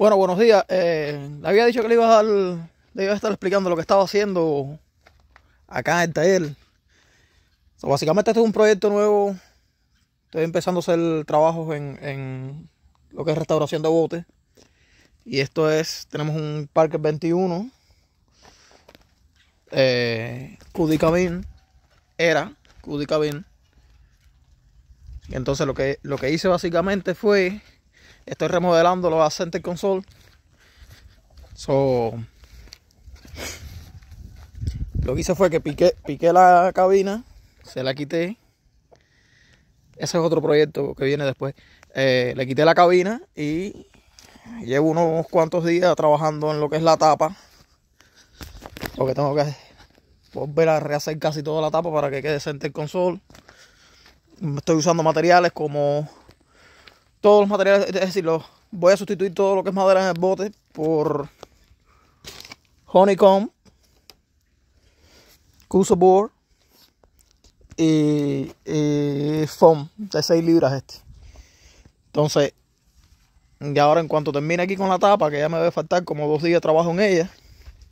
Bueno, buenos días. Eh, le había dicho que le iba a, iba a estar explicando lo que estaba haciendo acá en el taller. básicamente este es un proyecto nuevo. Estoy empezando a hacer trabajos en, lo que es restauración de botes. Y esto es, tenemos un Parque 21, eh, Cudicabin, era Cudicabin. Entonces lo que, lo que hice básicamente fue Estoy remodelando los Center Console. So, lo que hice fue que piqué, piqué la cabina, se la quité. Ese es otro proyecto que viene después. Eh, le quité la cabina y llevo unos cuantos días trabajando en lo que es la tapa. Lo que tengo que volver a rehacer casi toda la tapa para que quede Center el console. Estoy usando materiales como todos los materiales, es decir, voy a sustituir todo lo que es madera en el bote por honeycomb, kusaboard board y, foam de 6 libras este. Entonces, y ahora en cuanto termine aquí con la tapa, que ya me debe faltar como dos días de trabajo en ella,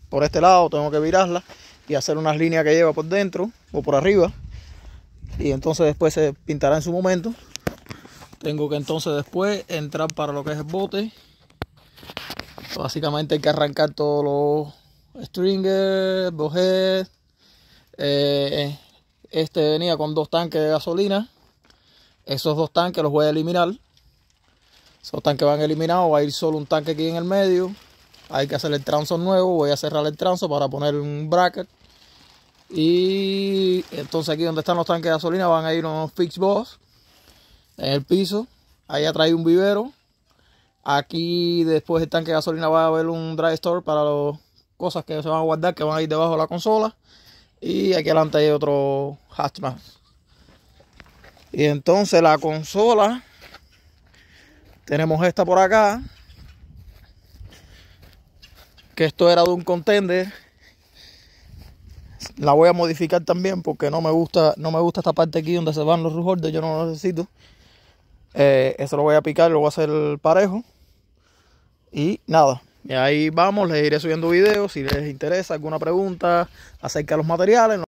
por este lado tengo que virarla y hacer unas líneas que lleva por dentro o por arriba. Y entonces después se pintará en su momento tengo que entonces después entrar para lo que es el bote básicamente hay que arrancar todos los stringers eh, este venía con dos tanques de gasolina esos dos tanques los voy a eliminar esos tanques van eliminados va a ir solo un tanque aquí en el medio hay que hacer el transo nuevo voy a cerrar el transo para poner un bracket y entonces aquí donde están los tanques de gasolina van a ir unos fix boss en el piso. Ahí atrae un vivero. Aquí después del tanque de gasolina va a haber un drive store para las cosas que se van a guardar que van a ir debajo de la consola. Y aquí adelante hay otro más. Y entonces la consola. Tenemos esta por acá. Que esto era de un contender. La voy a modificar también porque no me gusta, no me gusta esta parte aquí donde se van los rujordes. Yo no lo necesito. Eh, eso lo voy a picar, lo voy a hacer parejo. Y nada, y ahí vamos, les iré subiendo videos si les interesa alguna pregunta acerca de los materiales.